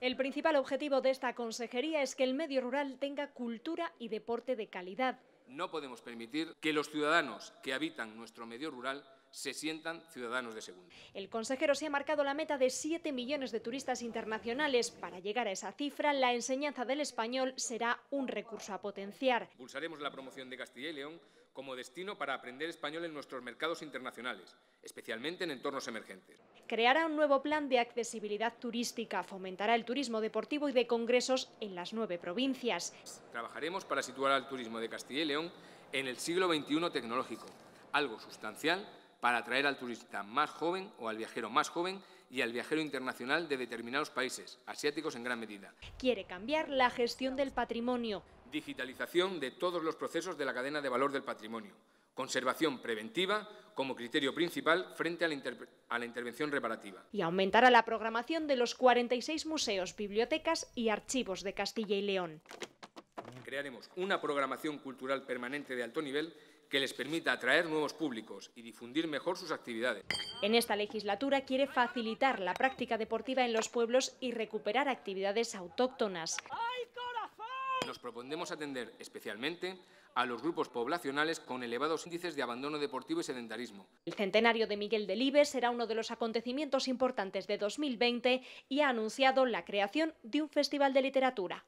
El principal objetivo de esta consejería es que el medio rural tenga cultura y deporte de calidad. No podemos permitir que los ciudadanos que habitan nuestro medio rural se sientan ciudadanos de segunda. El consejero se ha marcado la meta de 7 millones de turistas internacionales. Para llegar a esa cifra, la enseñanza del español será un recurso a potenciar. Impulsaremos la promoción de Castilla y León como destino para aprender español en nuestros mercados internacionales, especialmente en entornos emergentes. Creará un nuevo plan de accesibilidad turística, fomentará el turismo deportivo y de congresos en las nueve provincias. Trabajaremos para situar al turismo de Castilla y León en el siglo XXI tecnológico, algo sustancial para atraer al turista más joven o al viajero más joven y al viajero internacional de determinados países, asiáticos en gran medida. Quiere cambiar la gestión del patrimonio. Digitalización de todos los procesos de la cadena de valor del patrimonio. Conservación preventiva como criterio principal frente a la, intervención reparativa. Y aumentará la programación de los 46 museos, bibliotecas y archivos de Castilla y León. Crearemos una programación cultural permanente de alto nivel que les permita atraer nuevos públicos y difundir mejor sus actividades. En esta legislatura quiere facilitar la práctica deportiva en los pueblos y recuperar actividades autóctonas. Nos propondemos atender especialmente a los grupos poblacionales con elevados índices de abandono deportivo y sedentarismo. El centenario de Miguel Delibes será uno de los acontecimientos importantes de 2020 y ha anunciado la creación de un festival de literatura.